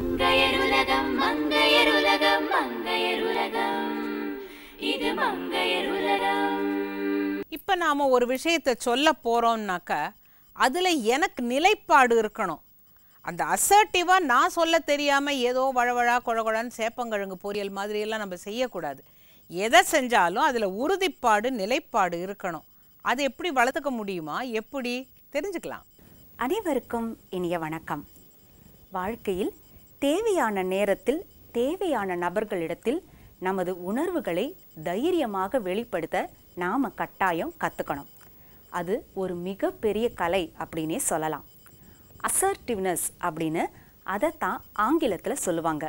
மங்கையருலகம் மங்கையருலகம் மங்கையருலகம் இது மங்கையருலகம் இப்போ நாம் ஒரு விஷயத்தை சொல்ல போறோம்னாக்க அதில் எனக்கு நிலைப்பாடு இருக்கணும் அந்த அசர்ட்டிவாக நான் சொல்ல தெரியாமல் ஏதோ வழவழா குழகுழன்னு சேப்பங்கிழங்கு பொரியல் மாதிரியெல்லாம் நம்ம செய்யக்கூடாது எதை செஞ்சாலும் அதில் உறுதிப்பாடு நிலைப்பாடு இருக்கணும் அதை எப்படி வளர்த்துக்க முடியுமா எப்படி தெரிஞ்சுக்கலாம் அனைவருக்கும் இனிய வணக்கம் வாழ்க்கையில் தேவையான நேரத்தில் தேவையான நபர்களிடத்தில் நமது உணர்வுகளை தைரியமாக வெளிப்படுத்த நாம் கட்டாயம் கற்றுக்கணும் அது ஒரு மிகப்பெரிய கலை அப்படின்னே சொல்லலாம் அசர்டிவ்னஸ் அப்படின்னு அதைத்தான் ஆங்கிலத்தில் சொல்லுவாங்க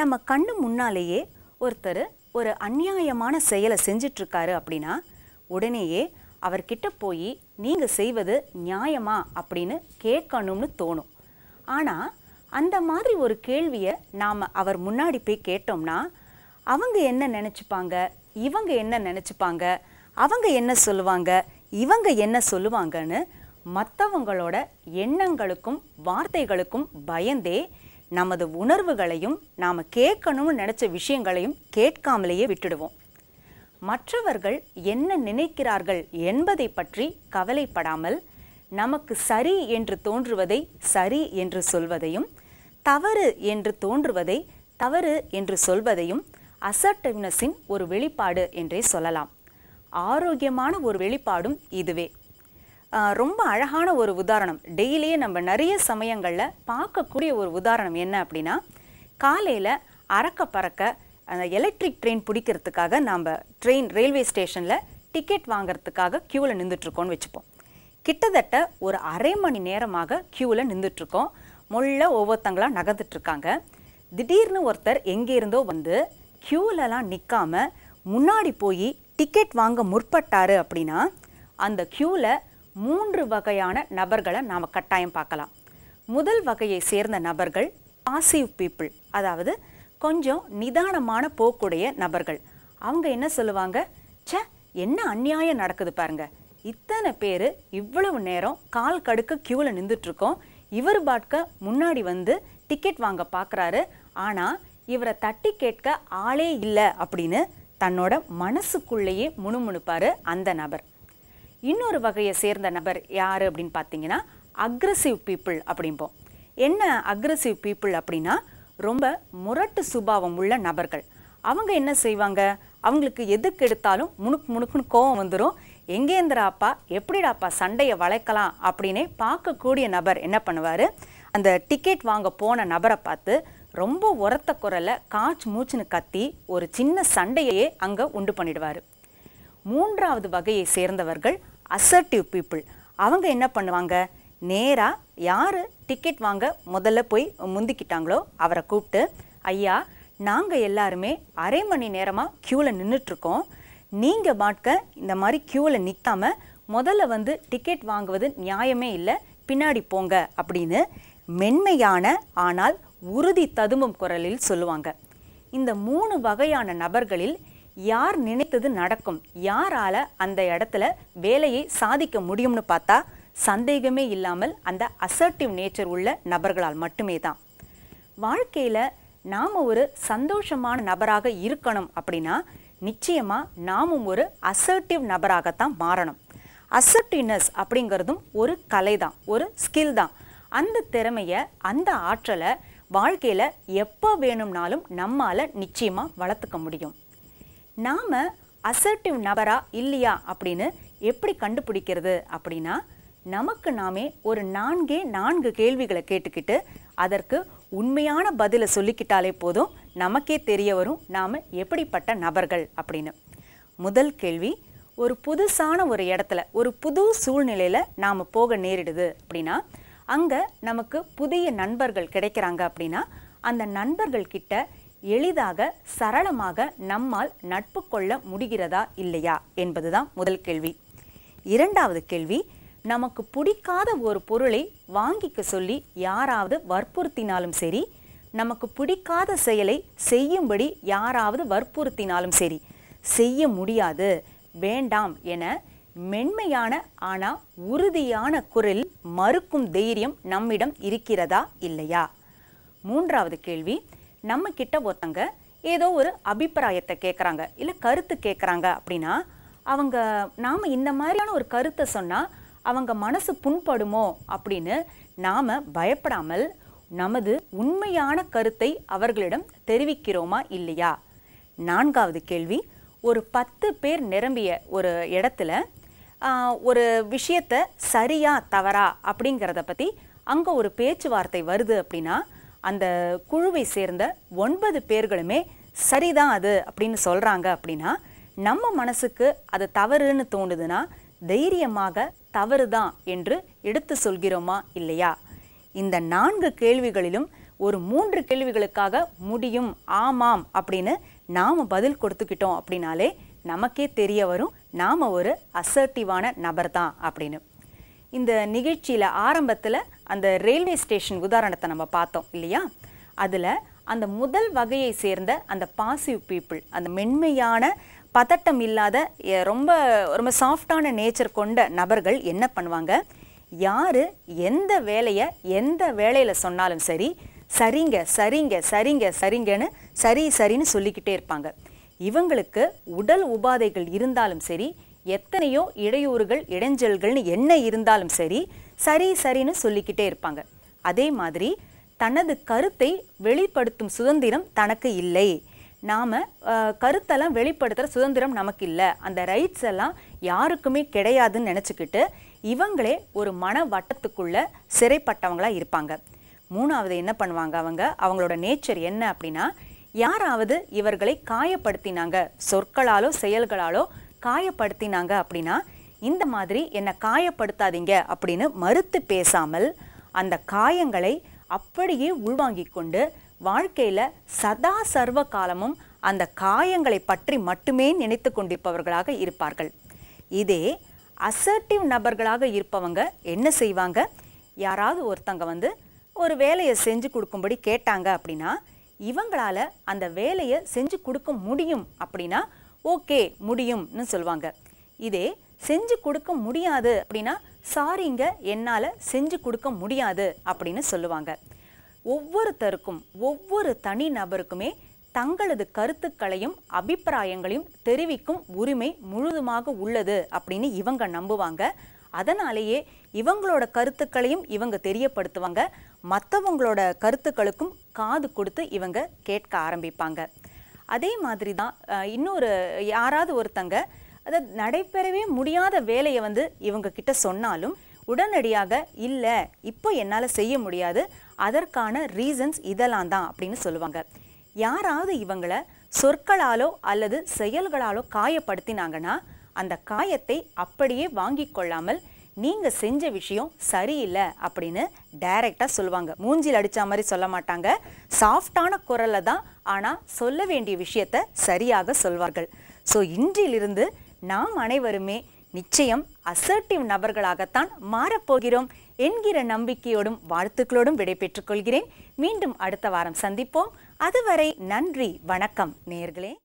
நம்ம கண்ணு முன்னாலேயே ஒருத்தர் ஒரு அந்நியாயமான செயலை செஞ்சிட்ருக்காரு அப்படின்னா உடனேயே அவர்கிட்ட போய் நீங்கள் செய்வது நியாயமா அப்படின்னு கேட்கணும்னு தோணும் ஆனால் அந்த மாதிரி ஒரு கேள்வியை நாம் அவர் முன்னாடி போய் கேட்டோம்னா அவங்க என்ன நினச்சிப்பாங்க இவங்க என்ன நினச்சிப்பாங்க அவங்க என்ன சொல்லுவாங்க இவங்க என்ன சொல்லுவாங்கன்னு மற்றவங்களோட எண்ணங்களுக்கும் வார்த்தைகளுக்கும் பயந்தே நமது உணர்வுகளையும் நாம் கேட்கணும்னு நினச்ச விஷயங்களையும் கேட்காமலேயே விட்டுடுவோம் மற்றவர்கள் என்ன நினைக்கிறார்கள் என்பதை பற்றி கவலைப்படாமல் நமக்கு சரி என்று தோன்றுவதை சரி என்று சொல்வதையும் தவறு என்று தோன்றுவதை தவறு என்று சொல்வதையும் அசர்டிவ்னஸின் ஒரு வெளிப்பாடு என்றே சொல்லலாம் ஆரோக்கியமான ஒரு வெளிப்பாடும் இதுவே ரொம்ப அழகான ஒரு உதாரணம் டெய்லியே நம்ம நிறைய சமயங்களில் பார்க்கக்கூடிய ஒரு உதாரணம் என்ன அப்படின்னா காலையில் அறக்க பறக்க அந்த எலக்ட்ரிக் ட்ரெயின் பிடிக்கிறதுக்காக நாம் ட்ரெயின் ரயில்வே ஸ்டேஷனில் டிக்கெட் வாங்கிறதுக்காக க்யூவில் நின்றுட்டுருக்கோன்னு வச்சுப்போம் கிட்டத்தட்ட ஒரு அரை மணி நேரமாக க்யூவில் நின்றுட்டுருக்கோம் முள்ள ஒவ்வொருத்தங்களாக நகர்ந்துட்டுருக்காங்க திடீர்னு ஒருத்தர் எங்கே இருந்தோ வந்து க்யூலலாம் நிற்காம முன்னாடி போய் டிக்கெட் வாங்க முற்பட்டார் அப்படின்னா அந்த க்யூவில் மூன்று வகையான நபர்களை நாம் கட்டாயம் பார்க்கலாம் முதல் வகையை சேர்ந்த நபர்கள் பாசிவ் பீப்புள் அதாவது கொஞ்சம் நிதானமான போக்குடைய நபர்கள் அவங்க என்ன சொல்லுவாங்க ச என்ன அந்நியாயம் நடக்குது பாருங்க இத்தனை பேர் இவ்வளவு நேரம் கால் கடுக்க க்யூவில் நின்றுட்டுருக்கோம் இவர் பாட்க முன்னாடி வந்து டிக்கெட் வாங்க பார்க்குறாரு ஆனால் இவரை தட்டி கேட்க ஆளே இல்லை அப்படின்னு தன்னோட மனசுக்குள்ளேயே முணுமுணுப்பார் அந்த நபர் இன்னொரு வகையை சேர்ந்த நபர் யார் அப்படின்னு பார்த்தீங்கன்னா அக்ரஸிவ் பீப்புள் அப்படிம்போம் என்ன அக்ரஸிவ் பீப்புள் அப்படின்னா ரொம்ப முரட்டு சுபாவம் உள்ள நபர்கள் அவங்க என்ன செய்வாங்க அவங்களுக்கு எதுக்கு எடுத்தாலும் முணுக்கு முணுக்குன்னு கோவம் வந்துடும் எங்கேந்திராப்பா எப்படிடாப்பா சண்டையை வளைக்கலாம் அப்படின்னே பார்க்கக்கூடிய நபர் என்ன பண்ணுவார் அந்த டிக்கெட் வாங்க போன நபரை பார்த்து ரொம்ப உரத்த குரலை காய்ச்சி மூச்சுன்னு கத்தி ஒரு சின்ன சண்டையையே அங்கே உண்டு பண்ணிடுவார் மூன்றாவது வகையை சேர்ந்தவர்கள் அசர்டிவ் பீப்புள் அவங்க என்ன பண்ணுவாங்க நேராக யார் டிக்கெட் வாங்க முதல்ல போய் முந்திக்கிட்டாங்களோ அவரை கூப்பிட்டு ஐயா நாங்கள் எல்லாருமே அரை மணி நேரமாக க்யூவில் நின்றுட்டுருக்கோம் நீங்கள் பாட்க இந்த மாதிரி க்யூவில் நிற்காமல் முதல்ல வந்து டிக்கெட் வாங்குவது நியாயமே இல்லை பின்னாடி போங்க அப்படின்னு மென்மையான ஆனால் உறுதி ததும்பும் குரலில் சொல்லுவாங்க இந்த மூணு வகையான நபர்களில் யார் நினைத்தது நடக்கும் யாரால் அந்த இடத்துல வேலையை சாதிக்க முடியும்னு பார்த்தா சந்தேகமே இல்லாமல் அந்த அசர்ட்டிவ் நேச்சர் உள்ள நபர்களால் மட்டுமே தான் வாழ்க்கையில் நாம் ஒரு சந்தோஷமான நபராக இருக்கணும் அப்படின்னா நிச்சயமாக நாமும் ஒரு அசர்ட்டிவ் நபராகத்தான் மாறணும் அசர்ட்டிவ்னஸ் அப்படிங்கிறதும் ஒரு கலை தான் ஒரு ஸ்கில் தான் அந்த திறமையை அந்த ஆற்றலை வாழ்க்கையில் எப்போ வேணும்னாலும் நம்மால் நிச்சயமாக வளர்த்துக்க முடியும் நாம் அசர்ட்டிவ் நபரா இல்லையா அப்படின்னு எப்படி கண்டுபிடிக்கிறது அப்படின்னா நமக்கு நாமே ஒரு நான்கே நான்கு கேள்விகளை கேட்டுக்கிட்டு அதற்கு உண்மையான பதிலை சொல்லிக்கிட்டாலே போதும் நமக்கே தெரிய வரும் நாம் எப்படிப்பட்ட நபர்கள் அப்படின்னு முதல் கேள்வி ஒரு புதுசான ஒரு இடத்துல ஒரு புது சூழ்நிலையில் நாம் போக நேரிடுது அப்படின்னா அங்கே நமக்கு புதிய நண்பர்கள் கிடைக்கிறாங்க அப்படின்னா அந்த நண்பர்கள் கிட்ட எளிதாக சரளமாக நம்மால் நட்பு கொள்ள முடிகிறதா இல்லையா என்பதுதான் முதல் கேள்வி இரண்டாவது கேள்வி நமக்கு பிடிக்காத ஒரு பொருளை வாங்கிக்க சொல்லி யாராவது வற்புறுத்தினாலும் சரி நமக்கு பிடிக்காத செயலை செய்யும்படி யாராவது வற்புறுத்தினாலும் சரி செய்ய முடியாது வேண்டாம் என மென்மையான ஆனால் உறுதியான குரல் மறுக்கும் தைரியம் நம்மிடம் இருக்கிறதா இல்லையா மூன்றாவது கேள்வி நம்ம கிட்ட ஒருத்தங்க ஏதோ ஒரு அபிப்பிராயத்தை கேட்குறாங்க இல்லை கருத்து கேட்குறாங்க அப்படின்னா அவங்க நாம் இந்த மாதிரியான ஒரு கருத்தை சொன்னால் அவங்க மனசு புண்படுமோ அப்படின்னு நாம் பயப்படாமல் நமது உண்மையான கருத்தை அவர்களிடம் தெரிவிக்கிறோமா இல்லையா நான்காவது கேள்வி ஒரு பத்து பேர் நிரம்பிய ஒரு இடத்துல ஒரு விஷயத்தை சரியா தவறா அப்படிங்கிறத பற்றி அங்கே ஒரு பேச்சுவார்த்தை வருது அப்படின்னா அந்த குழுவை சேர்ந்த ஒன்பது பேர்களுமே சரிதான் அது அப்படின்னு சொல்கிறாங்க அப்படின்னா நம்ம மனசுக்கு அது தவறுன்னு தோணுதுன்னா தைரியமாக தவறு தான் என்று எடுத்து சொல்கிறோமா இல்லையா இந்த நான்கு கேள்விகளிலும் ஒரு மூன்று கேள்விகளுக்காக முடியும் ஆமாம் அப்படின்னு நாம் பதில் கொடுத்துக்கிட்டோம் அப்படின்னாலே நமக்கே தெரிய வரும் நாம் ஒரு அசர்ட்டிவான நபர் தான் அப்படின்னு இந்த நிகழ்ச்சியில் ஆரம்பத்தில் அந்த ரயில்வே ஸ்டேஷன் உதாரணத்தை நம்ம பார்த்தோம் இல்லையா அதில் அந்த முதல் வகையை சேர்ந்த அந்த பாசிவ் பீப்புள் அந்த மென்மையான பதட்டம் இல்லாத ரொம்ப ரொம்ப சாஃப்டான நேச்சர் கொண்ட நபர்கள் என்ன பண்ணுவாங்க யார் எந்த வேலையை எந்த வேலையில் சொன்னாலும் சரி சரிங்க சரிங்க சரிங்க சரிங்கன்னு சரி சரின்னு சொல்லிக்கிட்டே இருப்பாங்க இவங்களுக்கு உடல் உபாதைகள் இருந்தாலும் சரி எத்தனையோ இடையூறுகள் இடைஞ்சல்கள்னு என்ன இருந்தாலும் சரி சரி சரின்னு சொல்லிக்கிட்டே இருப்பாங்க அதே மாதிரி தனது கருத்தை வெளிப்படுத்தும் சுதந்திரம் தனக்கு இல்லை நாம் கருத்தெல்லாம் வெளிப்படுத்துகிற சுதந்திரம் நமக்கு இல்லை அந்த ரைட்ஸ் எல்லாம் யாருக்குமே கிடையாதுன்னு நினச்சிக்கிட்டு இவங்களே ஒரு மன வட்டத்துக்குள்ளே சிறைப்பட்டவங்களாக இருப்பாங்க மூணாவது என்ன பண்ணுவாங்க அவங்க அவங்களோட நேச்சர் என்ன அப்படின்னா யாராவது இவர்களை காயப்படுத்தினாங்க சொற்களாலோ செயல்களாலோ காயப்படுத்தினாங்க அப்படின்னா இந்த மாதிரி என்னை காயப்படுத்தாதீங்க அப்படின்னு மறுத்து பேசாமல் அந்த காயங்களை அப்படியே உள்வாங்கி கொண்டு வாழ்க்கையில் சதா சர்வ காலமும் அந்த காயங்களை பற்றி மட்டுமே நினைத்து கொண்டிருப்பவர்களாக இருப்பார்கள் இதே அசர்ட்டிவ் நபர்களாக இருப்பவங்க என்ன செய்வாங்க யாராவது ஒருத்தங்க வந்து ஒரு வேலையை செஞ்சு கொடுக்கும்படி கேட்டாங்க அப்படின்னா இவங்களால் அந்த வேலையை செஞ்சு கொடுக்க முடியும் அப்படின்னா ஓகே முடியும்னு சொல்லுவாங்க இதே செஞ்சு கொடுக்க முடியாது அப்படின்னா சாரிங்க என்னால் செஞ்சு கொடுக்க முடியாது அப்படின்னு சொல்லுவாங்க ஒவ்வொருத்தருக்கும் ஒவ்வொரு தனி நபருக்குமே தங்களது கருத்துக்களையும் அபிப்பிராயங்களையும் தெரிவிக்கும் உரிமை முழுதுமாக உள்ளது அப்படின்னு இவங்க நம்புவாங்க அதனாலேயே இவங்களோட கருத்துக்களையும் இவங்க தெரியப்படுத்துவாங்க மற்றவங்களோட கருத்துக்களுக்கும் காது கொடுத்து இவங்க கேட்க ஆரம்பிப்பாங்க அதே மாதிரி தான் இன்னொரு யாராவது ஒருத்தங்க அதை நடைபெறவே முடியாத வேலையை வந்து இவங்க கிட்ட சொன்னாலும் உடனடியாக இல்லை இப்போ என்னால் செய்ய முடியாது அதற்கான ரீசன்ஸ் இதெல்லாம் தான் அப்படின்னு சொல்லுவாங்க யாராவது இவங்களை சொற்களாலோ அல்லது செயல்களாலோ காயப்படுத்தினாங்கன்னா அந்த காயத்தை அப்படியே வாங்கி கொள்ளாமல் நீங்கள் செஞ்ச விஷயம் சரியில்லை அப்படின்னு டைரெக்டாக சொல்லுவாங்க மூஞ்சில் அடித்த மாதிரி சொல்ல மாட்டாங்க சாஃப்டான குரலில் தான் ஆனால் சொல்ல வேண்டிய விஷயத்தை சரியாக சொல்வார்கள் ஸோ இன்றிலிருந்து நாம் அனைவருமே நிச்சயம் அசர்டிவ் நபர்களாகத்தான் மாறப்போகிறோம் என்கிற நம்பிக்கையோடும் வாழ்த்துக்களோடும் விடைபெற்றுக் கொள்கிறேன் மீண்டும் அடுத்த வாரம் சந்திப்போம் அதுவரை நன்றி வணக்கம் நேர்களே